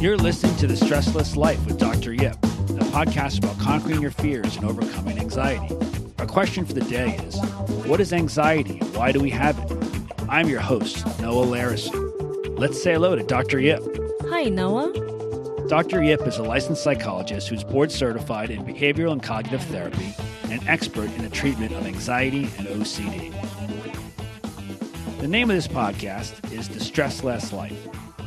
You're listening to The Stressless Life with Dr. Yip, the podcast about conquering your fears and overcoming anxiety. Our question for the day is What is anxiety and why do we have it? I'm your host, Noah Larison. Let's say hello to Dr. Yip. Hi, Noah. Dr. Yip is a licensed psychologist who's board certified in behavioral and cognitive therapy and an expert in the treatment of anxiety and OCD. The name of this podcast is The Stress Less Life.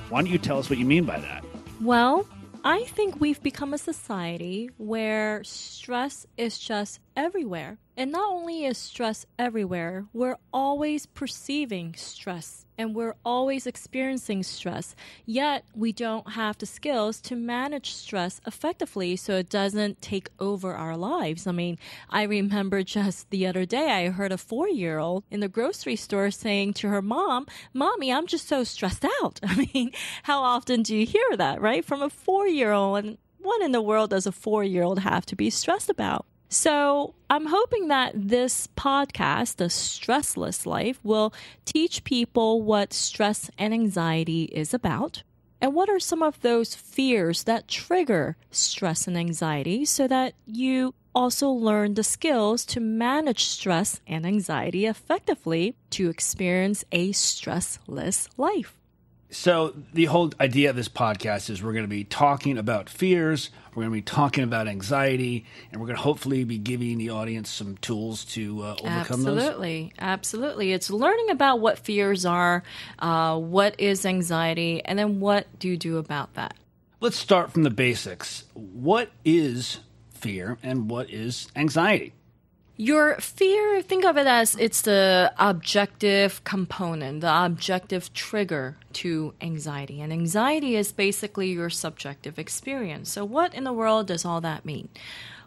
Why don't you tell us what you mean by that? Well, I think we've become a society where stress is just everywhere. And not only is stress everywhere, we're always perceiving stress and we're always experiencing stress. Yet we don't have the skills to manage stress effectively so it doesn't take over our lives. I mean, I remember just the other day I heard a four year old in the grocery store saying to her mom, Mommy, I'm just so stressed out. I mean, how often do you hear that, right? From a four year old. And what in the world does a four year old have to be stressed about? So I'm hoping that this podcast, The Stressless Life, will teach people what stress and anxiety is about. And what are some of those fears that trigger stress and anxiety so that you also learn the skills to manage stress and anxiety effectively to experience a stressless life? So, the whole idea of this podcast is we're going to be talking about fears, we're going to be talking about anxiety, and we're going to hopefully be giving the audience some tools to uh, overcome absolutely. those. Absolutely. Absolutely. It's learning about what fears are, uh, what is anxiety, and then what do you do about that? Let's start from the basics. What is fear and what is anxiety? Your fear, think of it as it's the objective component, the objective trigger to anxiety. And anxiety is basically your subjective experience. So, what in the world does all that mean?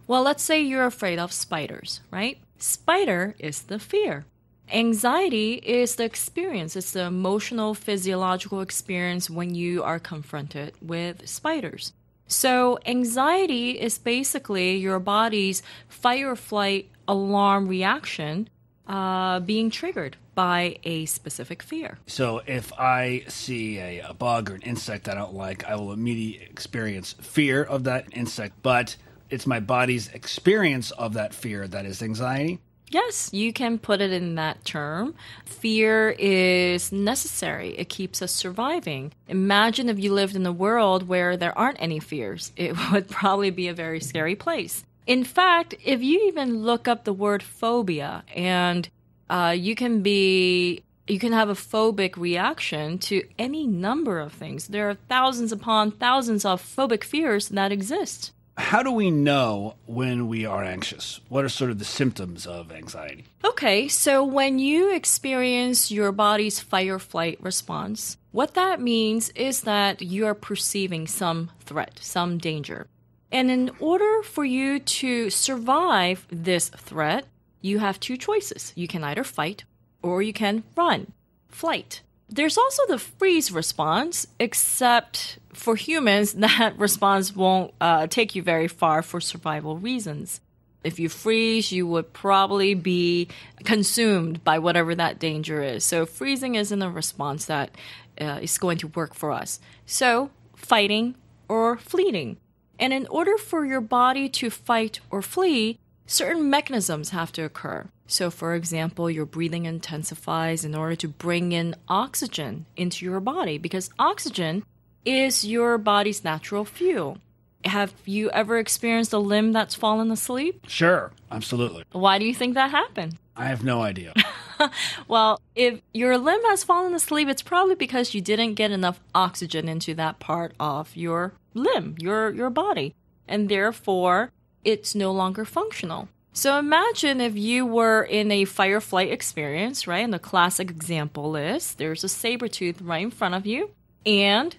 Well, let's say you're afraid of spiders, right? Spider is the fear. Anxiety is the experience, it's the emotional, physiological experience when you are confronted with spiders. So, anxiety is basically your body's fight or flight alarm reaction uh, being triggered by a specific fear. So if I see a, a bug or an insect that I don't like, I will immediately experience fear of that insect, but it's my body's experience of that fear that is anxiety. Yes, you can put it in that term. Fear is necessary. It keeps us surviving. Imagine if you lived in a world where there aren't any fears. It would probably be a very scary place. In fact, if you even look up the word phobia, and uh, you can be you can have a phobic reaction to any number of things. There are thousands upon thousands of phobic fears that exist. How do we know when we are anxious? What are sort of the symptoms of anxiety? Okay, so when you experience your body's fight or flight response, what that means is that you are perceiving some threat, some danger. And in order for you to survive this threat, you have two choices. You can either fight or you can run, flight. There's also the freeze response, except for humans, that response won't uh, take you very far for survival reasons. If you freeze, you would probably be consumed by whatever that danger is. So, freezing isn't a response that uh, is going to work for us. So, fighting or fleeing. And in order for your body to fight or flee, certain mechanisms have to occur. So, for example, your breathing intensifies in order to bring in oxygen into your body because oxygen is your body's natural fuel. Have you ever experienced a limb that's fallen asleep? Sure, absolutely. Why do you think that happened? I have no idea. well, if your limb has fallen asleep, it's probably because you didn't get enough oxygen into that part of your limb, your, your body. And therefore, it's no longer functional. So imagine if you were in a fire flight experience, right? And the classic example is there's a saber tooth right in front of you, and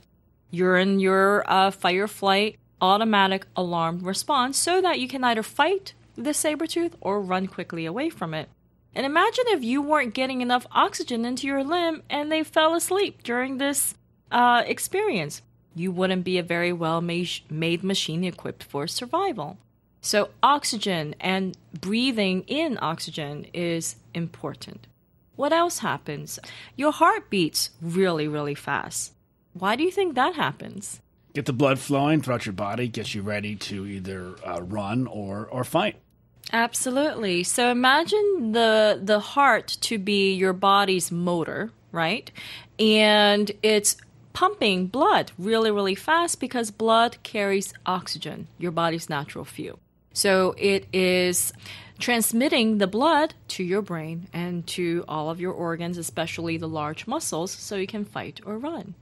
you're in your uh, flight automatic alarm response so that you can either fight the saber tooth or run quickly away from it. And imagine if you weren't getting enough oxygen into your limb and they fell asleep during this uh, experience you wouldn't be a very well made machine equipped for survival. So, oxygen and breathing in oxygen is important. What else happens? Your heart beats really, really fast. Why do you think that happens? Get the blood flowing throughout your body, gets you ready to either uh, run or, or fight. Absolutely. So imagine the the heart to be your body's motor, right? And it's pumping blood really, really fast because blood carries oxygen, your body's natural fuel. So it is transmitting the blood to your brain and to all of your organs, especially the large muscles, so you can fight or run.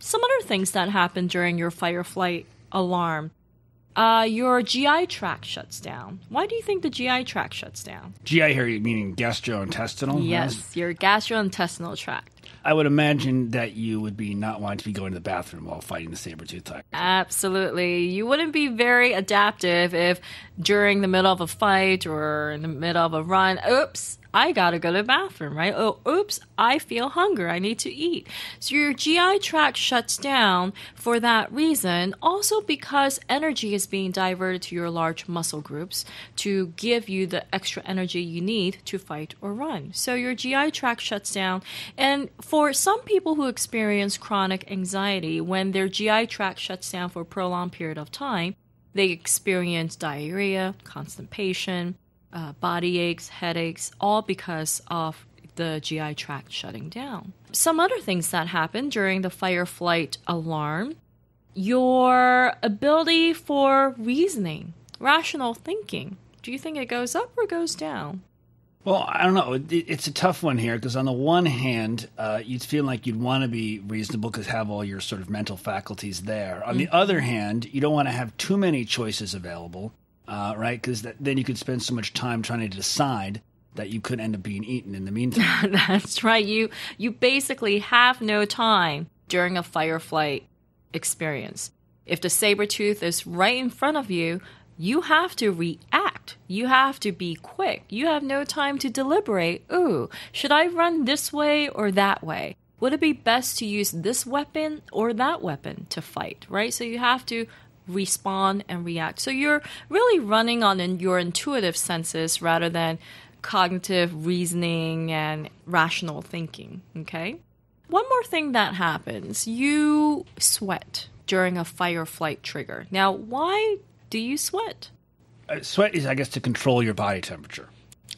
Some other things that happen during your fight or flight alarm. Uh, your GI tract shuts down. Why do you think the GI tract shuts down? GI here, meaning gastrointestinal? Yes, your gastrointestinal tract. I would imagine that you would be not wanting to be going to the bathroom while fighting the saber tooth tiger. Absolutely. You wouldn't be very adaptive if during the middle of a fight or in the middle of a run. Oops, I gotta go to the bathroom, right? Oh, oops, I feel hunger. I need to eat. So your GI tract shuts down for that reason. Also, because energy is being diverted to your large muscle groups to give you the extra energy you need to fight or run. So your GI tract shuts down. And for some people who experience chronic anxiety, when their GI tract shuts down for a prolonged period of time, they experience diarrhea, constipation, uh, body aches, headaches, all because of the GI tract shutting down. Some other things that happen during the fire flight alarm your ability for reasoning, rational thinking. Do you think it goes up or goes down? Well, I don't know. It's a tough one here because on the one hand, uh, you'd feel like you'd want to be reasonable because have all your sort of mental faculties there. On mm-hmm. the other hand, you don't want to have too many choices available, uh, right? Because then you could spend so much time trying to decide that you could end up being eaten in the meantime. That's right. You you basically have no time during a fight experience. If the saber tooth is right in front of you, you have to react you have to be quick. You have no time to deliberate. Ooh, should I run this way or that way? Would it be best to use this weapon or that weapon to fight, right? So you have to respond and react. So you're really running on in your intuitive senses rather than cognitive reasoning and rational thinking, okay? One more thing that happens you sweat during a fight flight trigger. Now, why do you sweat? Uh, sweat is, I guess, to control your body temperature.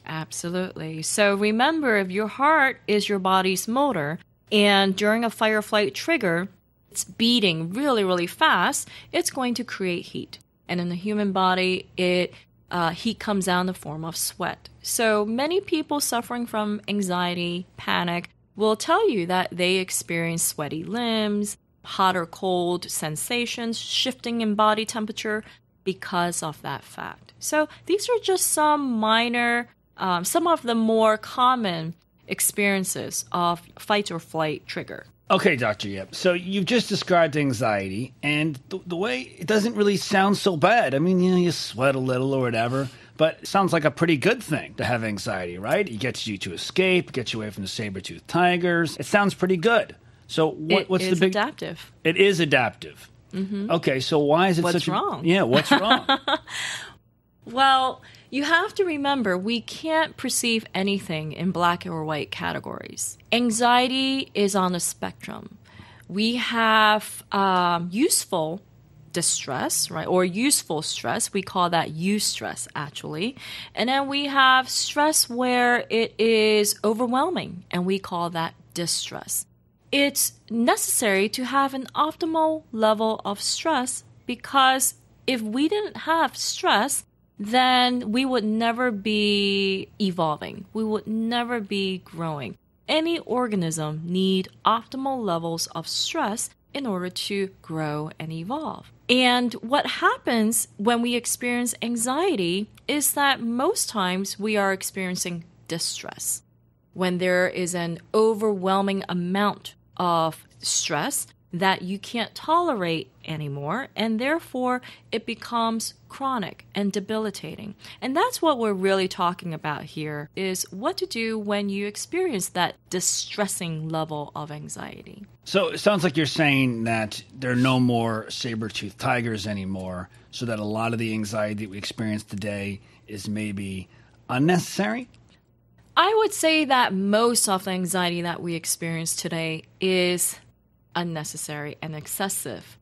Absolutely. So remember, if your heart is your body's motor, and during a fight flight trigger, it's beating really, really fast, it's going to create heat. And in the human body, it uh, heat comes out in the form of sweat. So many people suffering from anxiety, panic, will tell you that they experience sweaty limbs, hot or cold sensations, shifting in body temperature, because of that fact. So these are just some minor, um, some of the more common experiences of fight or flight trigger. Okay, Dr. Yep. So you've just described anxiety, and th the way it doesn't really sound so bad. I mean, you know, you sweat a little or whatever, but it sounds like a pretty good thing to have anxiety, right? It gets you to escape, gets you away from the saber toothed tigers. It sounds pretty good. So what, what's the big adaptive? It is adaptive. Mm-hmm. Okay, so why is it what's such wrong? A, yeah, what's wrong? well, you have to remember we can't perceive anything in black or white categories. Anxiety is on a spectrum. We have um, useful distress, right? Or useful stress. We call that eustress actually. And then we have stress where it is overwhelming, and we call that distress it's necessary to have an optimal level of stress because if we didn't have stress, then we would never be evolving. We would never be growing. Any organism need optimal levels of stress in order to grow and evolve. And what happens when we experience anxiety is that most times we are experiencing distress. When there is an overwhelming amount of stress that you can't tolerate anymore, and therefore it becomes chronic and debilitating. And that's what we're really talking about here is what to do when you experience that distressing level of anxiety. So it sounds like you're saying that there are no more saber-toothed tigers anymore, so that a lot of the anxiety that we experience today is maybe unnecessary? I would say that most of the anxiety that we experience today is unnecessary and excessive.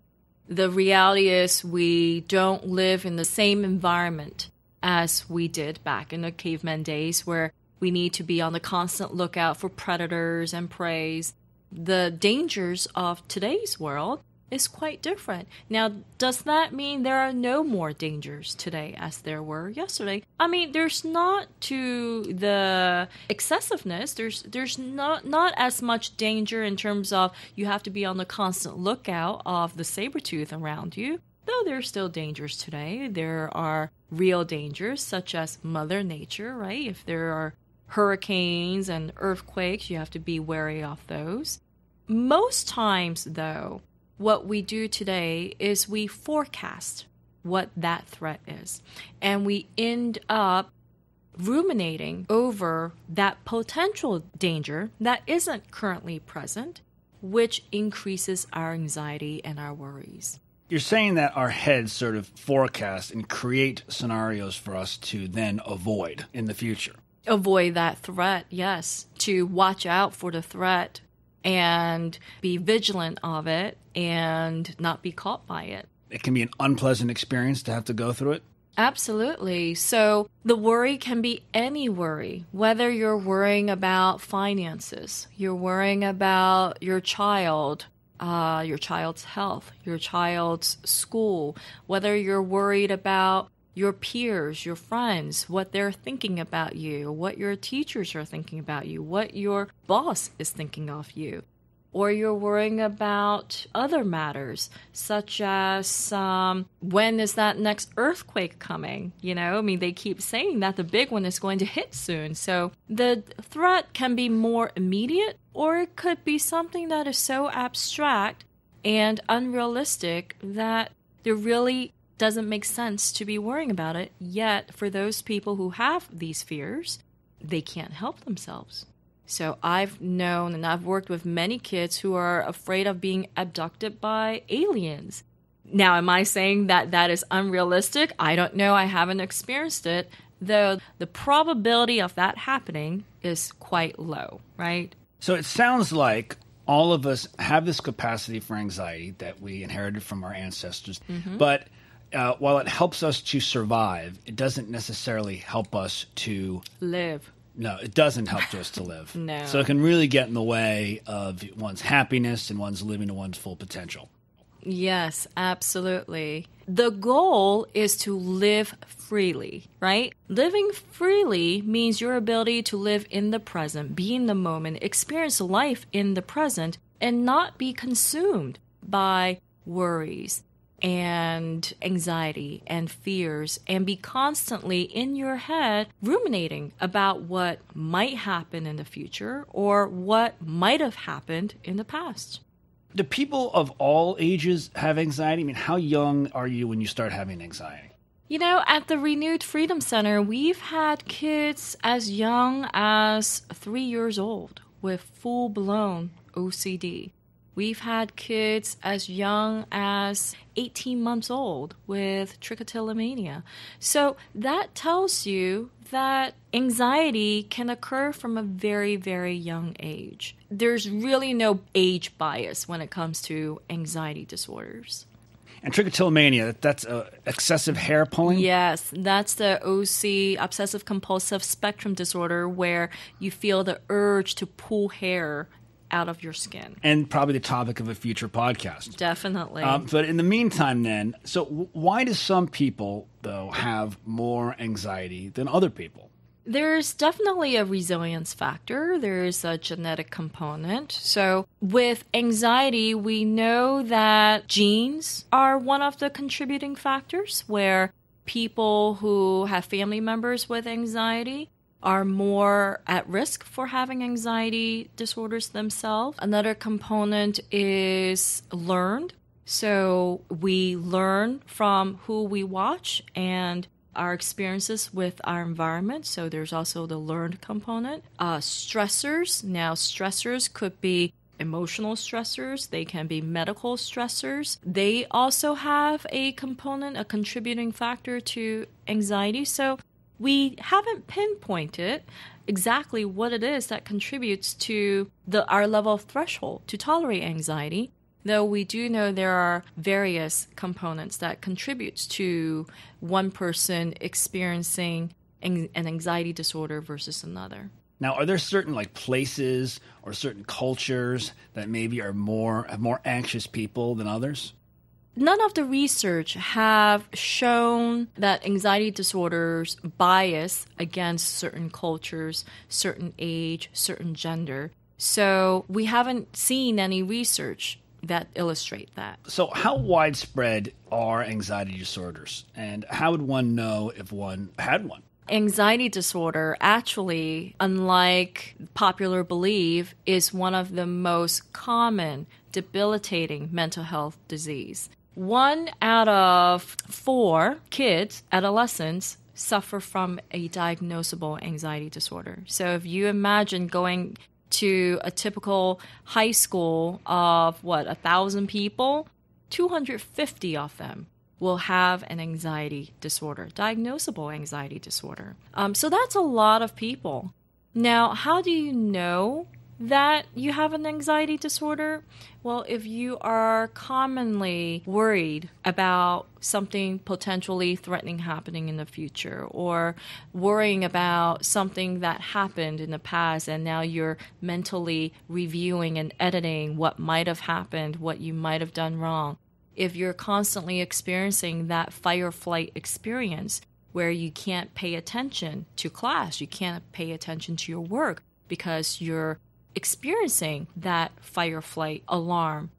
The reality is, we don't live in the same environment as we did back in the caveman days, where we need to be on the constant lookout for predators and preys. The dangers of today's world is quite different. Now, does that mean there are no more dangers today as there were yesterday? I mean, there's not to the excessiveness. There's there's not not as much danger in terms of you have to be on the constant lookout of the saber tooth around you. Though there are still dangers today, there are real dangers such as mother nature, right? If there are hurricanes and earthquakes, you have to be wary of those. Most times, though, what we do today is we forecast what that threat is. And we end up ruminating over that potential danger that isn't currently present, which increases our anxiety and our worries. You're saying that our heads sort of forecast and create scenarios for us to then avoid in the future. Avoid that threat, yes. To watch out for the threat and be vigilant of it and not be caught by it. It can be an unpleasant experience to have to go through it. Absolutely. So the worry can be any worry, whether you're worrying about finances, you're worrying about your child, uh, your child's health, your child's school, whether you're worried about your peers, your friends, what they're thinking about you, what your teachers are thinking about you, what your boss is thinking of you. Or you're worrying about other matters, such as um, when is that next earthquake coming? You know, I mean, they keep saying that the big one is going to hit soon. So the threat can be more immediate, or it could be something that is so abstract and unrealistic that there really doesn't make sense to be worrying about it. Yet, for those people who have these fears, they can't help themselves. So, I've known and I've worked with many kids who are afraid of being abducted by aliens. Now, am I saying that that is unrealistic? I don't know. I haven't experienced it, though the probability of that happening is quite low, right? So, it sounds like all of us have this capacity for anxiety that we inherited from our ancestors. Mm-hmm. But uh, while it helps us to survive, it doesn't necessarily help us to live. No, it doesn't help us to live. no. So it can really get in the way of one's happiness and one's living to one's full potential. Yes, absolutely. The goal is to live freely, right? Living freely means your ability to live in the present, be in the moment, experience life in the present, and not be consumed by worries, and anxiety and fears and be constantly in your head ruminating about what might happen in the future or what might have happened in the past. Do people of all ages have anxiety? I mean, how young are you when you start having anxiety? You know, at the Renewed Freedom Center, we've had kids as young as three years old with full blown OCD. We've had kids as young as 18 months old with trichotillomania. So that tells you that anxiety can occur from a very, very young age. There's really no age bias when it comes to anxiety disorders. And trichotillomania, that's uh, excessive hair pulling? Yes, that's the OC, obsessive compulsive spectrum disorder, where you feel the urge to pull hair out of your skin. And probably the topic of a future podcast. Definitely. Um, but in the meantime, then, so why do some people, though, have more anxiety than other people? There's definitely a resilience factor. There's a genetic component. So, with anxiety, we know that genes are one of the contributing factors where people who have family members with anxiety are more at risk for having anxiety disorders themselves. Another component is learned. So we learn from who we watch and our experiences with our environment. So there's also the learned component. Uh, stressors. Now, stressors could be emotional stressors, they can be medical stressors. They also have a component, a contributing factor to anxiety. So we haven't pinpointed exactly what it is that contributes to the, our level of threshold to tolerate anxiety, though we do know there are various components that contributes to one person experiencing an anxiety disorder versus another. Now, are there certain like places or certain cultures that maybe are more have more anxious people than others? none of the research have shown that anxiety disorders bias against certain cultures, certain age, certain gender. So we haven't seen any research that illustrate that. So how widespread are anxiety disorders and how would one know if one had one? Anxiety disorder actually, unlike popular belief, is one of the most common debilitating mental health disease. One out of four kids, adolescents, suffer from a diagnosable anxiety disorder. So if you imagine going to a typical high school of what, a thousand people, 250 of them will have an anxiety disorder, diagnosable anxiety disorder. Um, so that's a lot of people. Now, how do you know that you have an anxiety disorder? Well, if you are commonly worried about something potentially threatening happening in the future or worrying about something that happened in the past and now you're mentally reviewing and editing what might have happened, what you might have done wrong. If you're constantly experiencing that fight or flight experience where you can't pay attention to class, you can't pay attention to your work because you're experiencing that fight or flight alarm.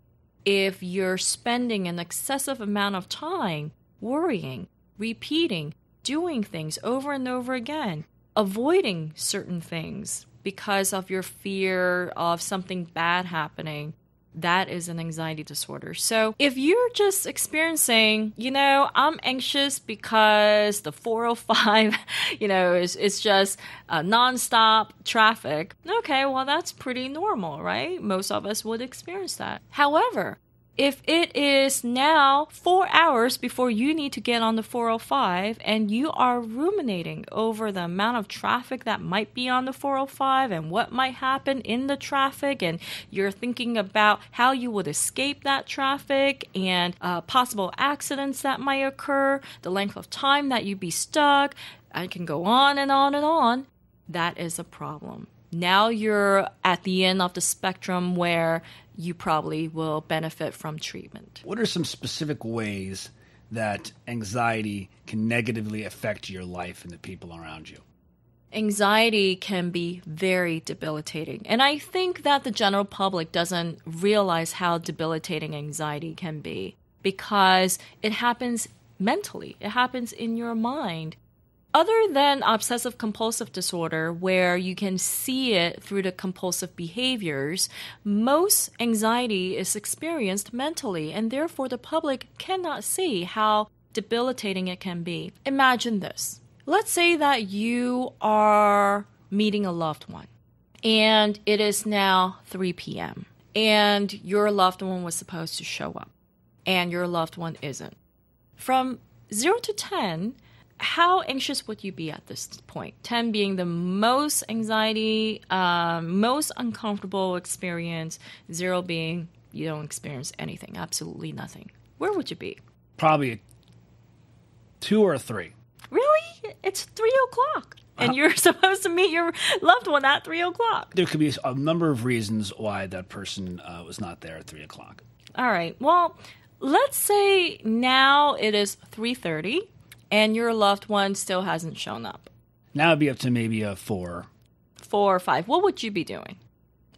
If you're spending an excessive amount of time worrying, repeating, doing things over and over again, avoiding certain things because of your fear of something bad happening, that is an anxiety disorder. So if you're just experiencing, you know, I'm anxious because the 405, you know, is, it's just uh, nonstop traffic, okay, well, that's pretty normal, right? Most of us would experience that. However, if it is now four hours before you need to get on the 405 and you are ruminating over the amount of traffic that might be on the 405 and what might happen in the traffic, and you're thinking about how you would escape that traffic and uh, possible accidents that might occur, the length of time that you'd be stuck, I can go on and on and on. That is a problem now you're at the end of the spectrum where you probably will benefit from treatment. What are some specific ways that anxiety can negatively affect your life and the people around you? Anxiety can be very debilitating. And I think that the general public doesn't realize how debilitating anxiety can be because it happens mentally, it happens in your mind other than obsessive compulsive disorder, where you can see it through the compulsive behaviors, most anxiety is experienced mentally, and therefore the public cannot see how debilitating it can be. Imagine this let's say that you are meeting a loved one, and it is now 3 p.m., and your loved one was supposed to show up, and your loved one isn't. From 0 to 10, how anxious would you be at this point? 10 being the most anxiety, um, most uncomfortable experience, zero being you don't experience anything, absolutely nothing. Where would you be? Probably two or three. Really? It's three o'clock. And uh-huh. you're supposed to meet your loved one at three o'clock. There could be a number of reasons why that person uh, was not there at three o'clock. All right. Well, let's say now it is three thirty and your loved one still hasn't shown up. Now it'd be up to maybe a four. Four or five. What would you be doing?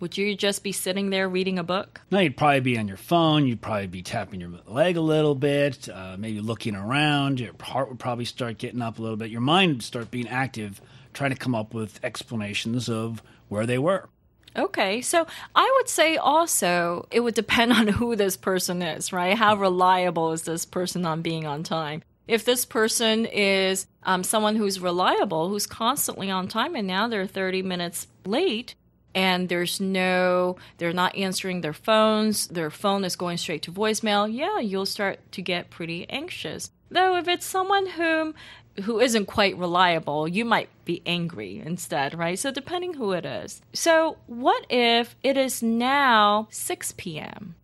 Would you just be sitting there reading a book? No, you'd probably be on your phone. You'd probably be tapping your leg a little bit, uh, maybe looking around. Your heart would probably start getting up a little bit. Your mind would start being active, trying to come up with explanations of where they were. Okay, so I would say also it would depend on who this person is, right? How reliable is this person on being on time? If this person is um, someone who's reliable, who's constantly on time, and now they're 30 minutes late, and there's no, they're not answering their phones, their phone is going straight to voicemail, yeah, you'll start to get pretty anxious. Though if it's someone whom who isn't quite reliable, you might be angry instead, right? So depending who it is. So what if it is now 6 p.m.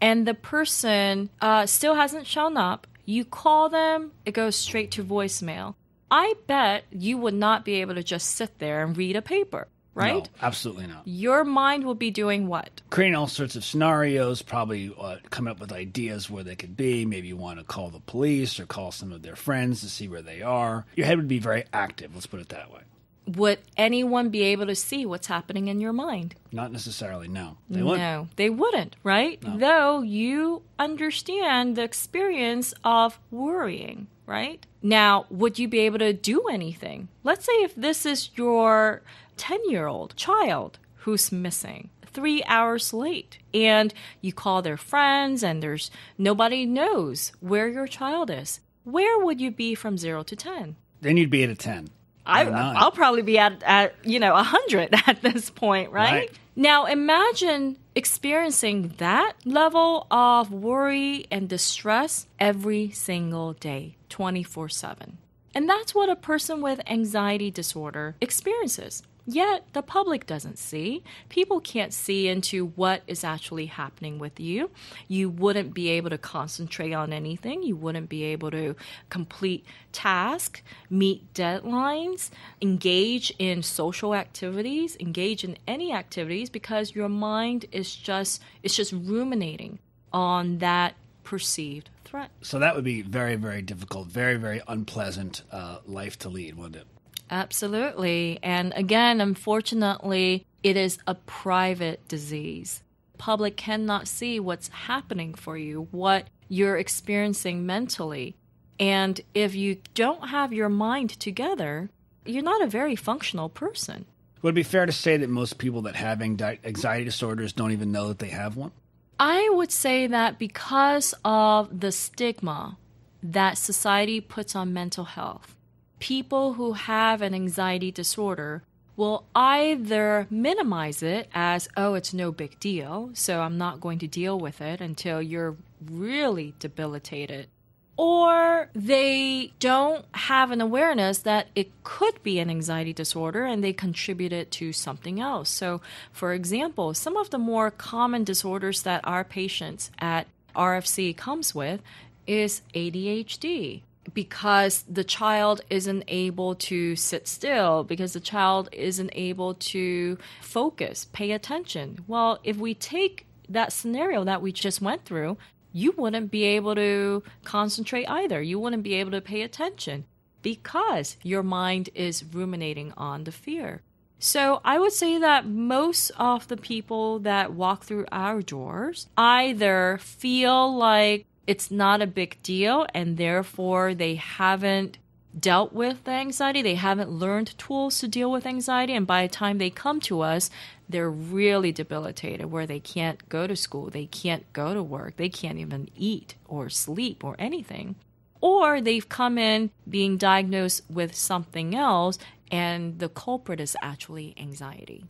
and the person uh, still hasn't shown up you call them, it goes straight to voicemail. I bet you would not be able to just sit there and read a paper, right? No, absolutely not. Your mind will be doing what? Creating all sorts of scenarios, probably uh, coming up with ideas where they could be. Maybe you want to call the police or call some of their friends to see where they are. Your head would be very active, let's put it that way would anyone be able to see what's happening in your mind? Not necessarily, no. They wouldn't. they wouldn't, right? No. Though you understand the experience of worrying, right? Now, would you be able to do anything? Let's say if this is your 10 year old child who's missing three hours late and you call their friends and there's nobody knows where your child is, where would you be from zero to 10? Then you'd be at a 10. I, I'll probably be at, at you know, 100 at this point, right? right? Now imagine experiencing that level of worry and distress every single day, 24 7. And that's what a person with anxiety disorder experiences. Yet the public doesn't see. People can't see into what is actually happening with you. You wouldn't be able to concentrate on anything. You wouldn't be able to complete tasks, meet deadlines, engage in social activities, engage in any activities because your mind is just it's just ruminating on that perceived threat. So that would be very very difficult, very very unpleasant uh, life to lead, wouldn't it? Absolutely. And again, unfortunately, it is a private disease. Public cannot see what's happening for you, what you're experiencing mentally. And if you don't have your mind together, you're not a very functional person. Would it be fair to say that most people that have anxiety disorders don't even know that they have one? I would say that because of the stigma that society puts on mental health, people who have an anxiety disorder will either minimize it as, oh, it's no big deal, so I'm not going to deal with it until you're really debilitated. Or they don't have an awareness that it could be an anxiety disorder and they contribute it to something else. So, for example, some of the more common disorders that our patients at RFC comes with is ADHD, because the child isn't able to sit still, because the child isn't able to focus, pay attention. Well, if we take that scenario that we just went through, you wouldn't be able to concentrate either. You wouldn't be able to pay attention because your mind is ruminating on the fear. So I would say that most of the people that walk through our doors either feel like it's not a big deal and therefore they haven't dealt with the anxiety they haven't learned tools to deal with anxiety and by the time they come to us they're really debilitated where they can't go to school they can't go to work they can't even eat or sleep or anything or they've come in being diagnosed with something else and the culprit is actually anxiety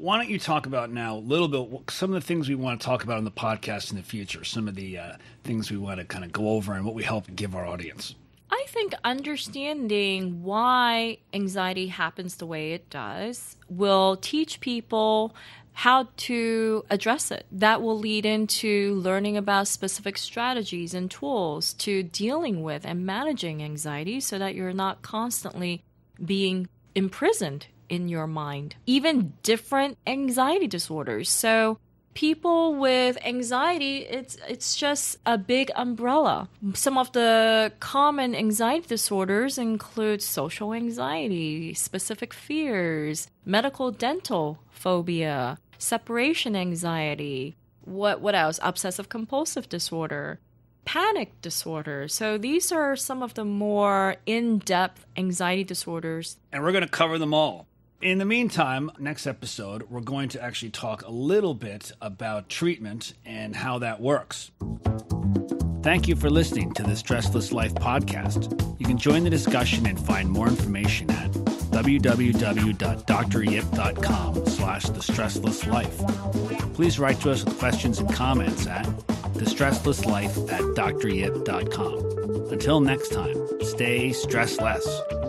why don't you talk about now a little bit some of the things we want to talk about on the podcast in the future, some of the uh, things we want to kind of go over and what we help give our audience? I think understanding why anxiety happens the way it does will teach people how to address it. That will lead into learning about specific strategies and tools to dealing with and managing anxiety so that you're not constantly being imprisoned in your mind, even different anxiety disorders. So people with anxiety it's it's just a big umbrella some of the common anxiety disorders include social anxiety specific fears medical dental phobia separation anxiety what what else obsessive compulsive disorder panic disorder. So these are some of the more in depth anxiety disorders. And we're going to cover them all. In the meantime, next episode, we're going to actually talk a little bit about treatment and how that works. Thank you for listening to the Stressless Life podcast. You can join the discussion and find more information at www.dryip.com slash the stressless life. Please write to us with questions and comments at the stressless life at dryip.com. Until next time, stay stressless. less.